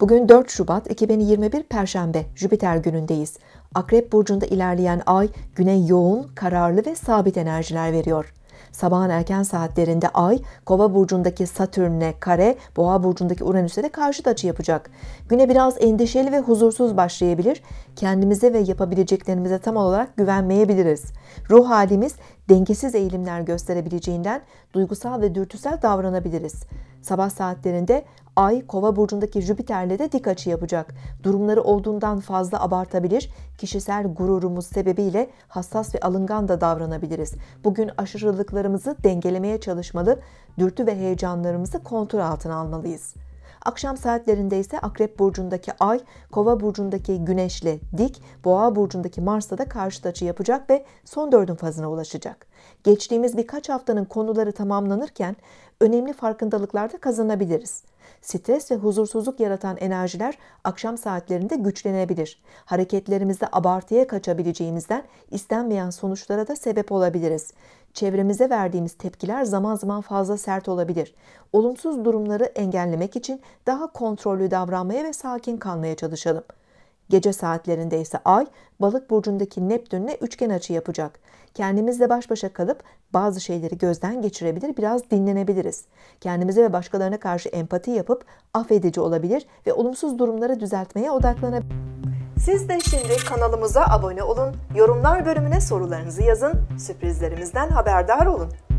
Bugün 4 Şubat 2021 Perşembe Jüpiter günündeyiz. Akrep burcunda ilerleyen ay güne yoğun, kararlı ve sabit enerjiler veriyor. Sabahın erken saatlerinde ay Kova burcundaki Satürn'e kare, Boğa burcundaki Uranüs'e de karşıt açı yapacak. Güne biraz endişeli ve huzursuz başlayabilir. Kendimize ve yapabileceklerimize tam olarak güvenmeyebiliriz. Ruh halimiz dengesiz eğilimler gösterebileceğinden duygusal ve dürtüsel davranabiliriz. Sabah saatlerinde Ay Kova burcundaki Jüpiter'le de dik açı yapacak. Durumları olduğundan fazla abartabilir, kişisel gururumuz sebebiyle hassas ve alıngan da davranabiliriz. Bugün aşırılıklarımızı dengelemeye çalışmalı, dürtü ve heyecanlarımızı kontrol altına almalıyız. Akşam saatlerinde ise Akrep burcundaki Ay, Kova burcundaki Güneşle dik, Boğa burcundaki Mars'la da karşıt açı yapacak ve son dördün fazına ulaşacak. Geçtiğimiz birkaç haftanın konuları tamamlanırken önemli farkındalıklarda kazanabiliriz. Stres ve huzursuzluk yaratan enerjiler akşam saatlerinde güçlenebilir. Hareketlerimizde abartıya kaçabileceğimizden istenmeyen sonuçlara da sebep olabiliriz. Çevremize verdiğimiz tepkiler zaman zaman fazla sert olabilir. Olumsuz durumları engellemek için daha kontrollü davranmaya ve sakin kalmaya çalışalım.'' Gece saatlerinde ise Ay, Balık burcundaki Neptün'le üçgen açı yapacak. Kendimizle baş başa kalıp bazı şeyleri gözden geçirebilir, biraz dinlenebiliriz. Kendimize ve başkalarına karşı empati yapıp affedici olabilir ve olumsuz durumları düzeltmeye odaklanabilir. Siz de şimdi kanalımıza abone olun, yorumlar bölümüne sorularınızı yazın, sürprizlerimizden haberdar olun.